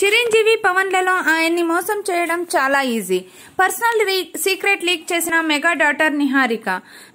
చిరంజీవి పవన్లలో ఆయన్ని మోసం చేయడం చాలా ఈజీ పర్సనల్ సీక్రెట్ లీక్ చేసిన mega daughter Niharika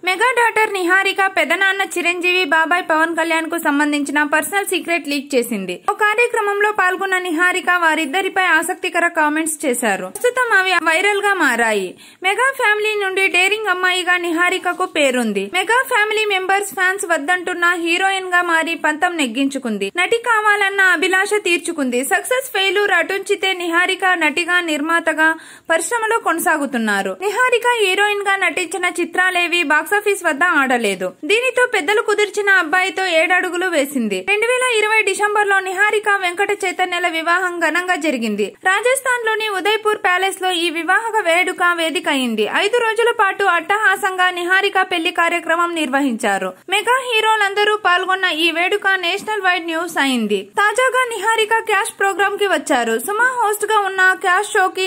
mega daughter Niharika పెదనాన్న చిరంజీవి బాబాయ్ పవన్ కళ్యాణ్ కు సంబంధించిన పర్సనల్ సీక్రెట్ లీక్ చేసింది ఒక కార్యక్రమంలో పాల్గొన్న నిహారిక వారిద్దరిపై ఆసక్తికర కామెంట్స్ చేశారు ప్రస్తుతం అవి వైరల్ గా మారాయి మెగా ఫ్యామిలీ నుండి డేరింగ్ అమ్మాయిగా నిహారికకు పేరుంది మెగా ఫ్యామిలీ మెంబర్స్ ఫ్యాన్స్ వద్దంటున్న హీరోయిన్ గా మారి పంతం నెగ్గించుకుంది నటి కావాలన్న అభిలాష తీర్చుకుంది సక్సెస్ ఫెయిల్ ఏలూరు రటుంచితే నిహారిక నటిగా నిర్మాతగా పరిశ్రమలో కొనసాగుతున్నారు నిహారిక హీరోయిన్ గా నటించిన చిత్రాలేవి బాక్సాఫీస్ వద్ద ఆడలేదు దీనితో పెద్దలు కుదిర్చిన అబ్బాయితో ఏడడుగులు వేసింది రెండు వేల ఇరవై డిసెంబర్ లో నిహారిక వెంకట చైతన్యల వివాహం ఘనంగా జరిగింది రాజస్థాన్ లోని ఉదయ్పూర్ ప్యాలెస్ లో ఈ వివాహక వేడుక వేదిక అయింది ఐదు రోజుల పాటు అట్టహాసంగా నిహారిక పెళ్లి కార్యక్రమం నిర్వహించారు మెగా హీరోలందరూ పాల్గొన్న ఈ వేడుక నేషనల్ వైడ్ న్యూస్ అయింది తాజాగా నిహారిక క్యాష్ ప్రోగ్రామ్ కి వచ్చారు సుమా గా ఉన్న క్యాష్ కి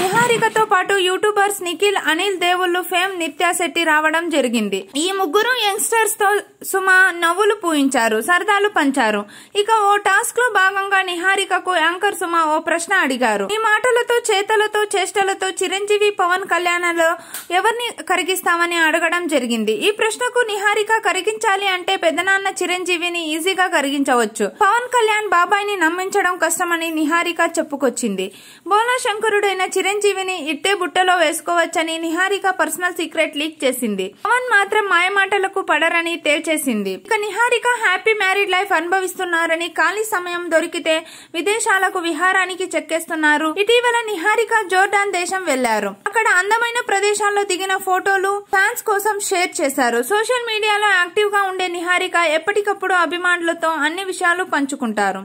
నిహారికతో పాటు యూట్యూబర్స్ నిఖిల్ అనిల్ దేవుళ్ళు ఫేమ్ నిత్యా శెట్టి రావడం జరిగింది ఈ ముగ్గురు యంగ్స్టర్స్ తో సుమా నవ్వులు పూయించారు సరదాలు పంచారు ఇక ఓ టాస్క్ లో భాగంగా నిహారికకు యాంకర్ సుమా ఓ ప్రశ్న అడిగారు ఈ మాటలతో చేతలతో చేష్టలతో చిరంజీవి పవన్ కళ్యాణ్లో ఎవరిని కరిగిస్తామని అడగడం జరిగింది ఈ ప్రశ్నకు నిహారిక కరిగించాలి అంటే పెద్దనాన్న చిరంజీవిని ఈజీగా కరిగించవచ్చు పవన్ కళ్యాణ్ బాబాయ్ ని నమ్మించడం కష్టమని నిహారి నిహారిక చెప్పుకొచ్చింది శంకరుడైన చిరంజీవిని ఇట్టే బుట్టలో వేసుకోవచ్చని నిహారిక పర్సనల్ సీక్రెట్ లీక్ చేసింది పవన్ మాత్రం మాయమాటలకు పడరని తేల్చేసింది ఇక నిహారిక హ్యాపీ మ్యారీడ్ లైఫ్ అనుభవిస్తున్నారని ఖాళీ సమయం దొరికితే విదేశాలకు విహారానికి చెక్కేస్తున్నారు ఇటీవల నిహారిక జోర్డాన్ దేశం వెళ్లారు అక్కడ అందమైన ప్రదేశాల్లో దిగిన ఫోటోలు ఫ్యాన్స్ కోసం షేర్ చేశారు సోషల్ మీడియాలో యాక్టివ్ గా ఉండే నిహారిక ఎప్పటికప్పుడు అభిమానులతో అన్ని విషయాలు పంచుకుంటారు